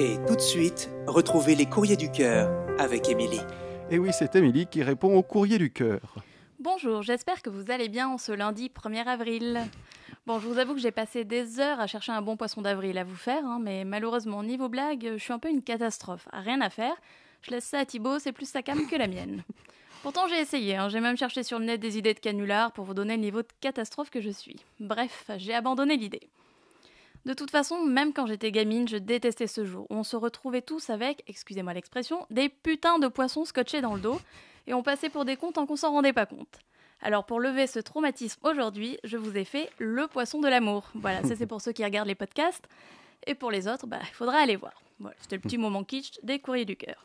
Et tout de suite, retrouvez les courriers du cœur avec Émilie. Et oui, c'est Émilie qui répond aux courriers du cœur. Bonjour, j'espère que vous allez bien en ce lundi 1er avril. Bon, je vous avoue que j'ai passé des heures à chercher un bon poisson d'avril à vous faire, hein, mais malheureusement, niveau blague, je suis un peu une catastrophe. Rien à faire, je laisse ça à Thibaut, c'est plus sa cam que la mienne. Pourtant, j'ai essayé, hein, j'ai même cherché sur le net des idées de canular pour vous donner le niveau de catastrophe que je suis. Bref, j'ai abandonné l'idée. De toute façon, même quand j'étais gamine, je détestais ce jour où on se retrouvait tous avec, excusez-moi l'expression, des putains de poissons scotchés dans le dos et on passait pour des comptes tant qu'on s'en rendait pas compte. Alors pour lever ce traumatisme aujourd'hui, je vous ai fait le poisson de l'amour. Voilà, ça c'est pour ceux qui regardent les podcasts. Et pour les autres, bah, il faudra aller voir. Voilà, c'était le petit moment kitsch des courriers du cœur.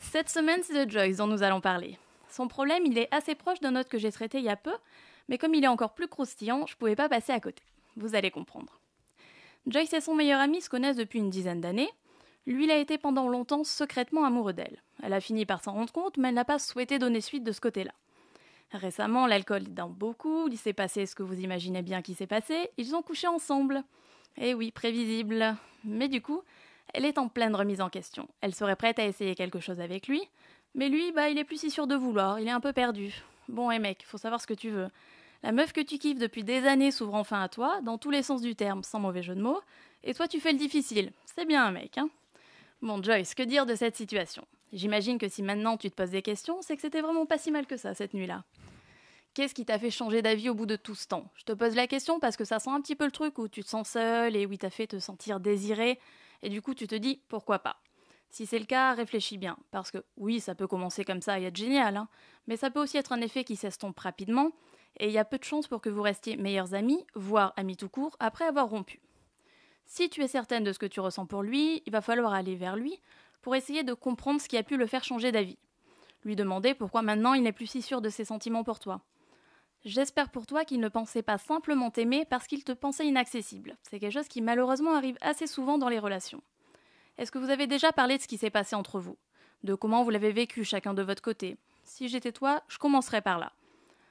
Cette semaine, c'est The Joyce dont nous allons parler. Son problème, il est assez proche d'un autre que j'ai traité il y a peu, mais comme il est encore plus croustillant, je pouvais pas passer à côté. Vous allez comprendre. Joyce et son meilleur ami se connaissent depuis une dizaine d'années. Lui, il a été pendant longtemps secrètement amoureux d'elle. Elle a fini par s'en rendre compte, mais elle n'a pas souhaité donner suite de ce côté-là. Récemment, l'alcool dans beaucoup, il s'est passé ce que vous imaginez bien qui s'est passé, ils ont couché ensemble. Eh oui, prévisible. Mais du coup, elle est en pleine remise en question. Elle serait prête à essayer quelque chose avec lui, mais lui, bah, il est plus si sûr de vouloir, il est un peu perdu. Bon, eh mec, faut savoir ce que tu veux. La meuf que tu kiffes depuis des années s'ouvre enfin à toi, dans tous les sens du terme, sans mauvais jeu de mots, et toi tu fais le difficile. C'est bien un mec, hein Bon, Joyce, que dire de cette situation J'imagine que si maintenant tu te poses des questions, c'est que c'était vraiment pas si mal que ça cette nuit-là. Qu'est-ce qui t'a fait changer d'avis au bout de tout ce temps Je te pose la question parce que ça sent un petit peu le truc où tu te sens seul et où il t'a fait te sentir désiré, et du coup tu te dis pourquoi pas. Si c'est le cas, réfléchis bien, parce que oui, ça peut commencer comme ça et être génial, hein, mais ça peut aussi être un effet qui s'estompe rapidement, et il y a peu de chances pour que vous restiez meilleurs amis, voire amis tout court, après avoir rompu. Si tu es certaine de ce que tu ressens pour lui, il va falloir aller vers lui pour essayer de comprendre ce qui a pu le faire changer d'avis. Lui demander pourquoi maintenant il n'est plus si sûr de ses sentiments pour toi. J'espère pour toi qu'il ne pensait pas simplement t'aimer parce qu'il te pensait inaccessible. C'est quelque chose qui malheureusement arrive assez souvent dans les relations. Est-ce que vous avez déjà parlé de ce qui s'est passé entre vous De comment vous l'avez vécu chacun de votre côté Si j'étais toi, je commencerais par là.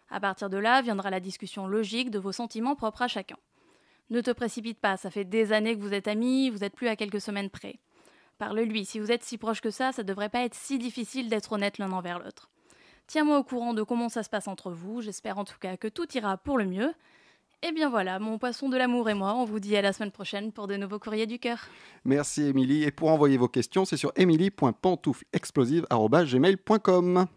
À partir de là viendra la discussion logique de vos sentiments propres à chacun. Ne te précipite pas, ça fait des années que vous êtes amis, vous n'êtes plus à quelques semaines près. Parle-lui, si vous êtes si proches que ça, ça devrait pas être si difficile d'être honnête l'un envers l'autre. Tiens-moi au courant de comment ça se passe entre vous, j'espère en tout cas que tout ira pour le mieux. Et eh bien voilà, mon poisson de l'amour et moi, on vous dit à la semaine prochaine pour de nouveaux courriers du cœur. Merci Émilie, et pour envoyer vos questions, c'est sur emily.pantoufleexplosive.gmail.com.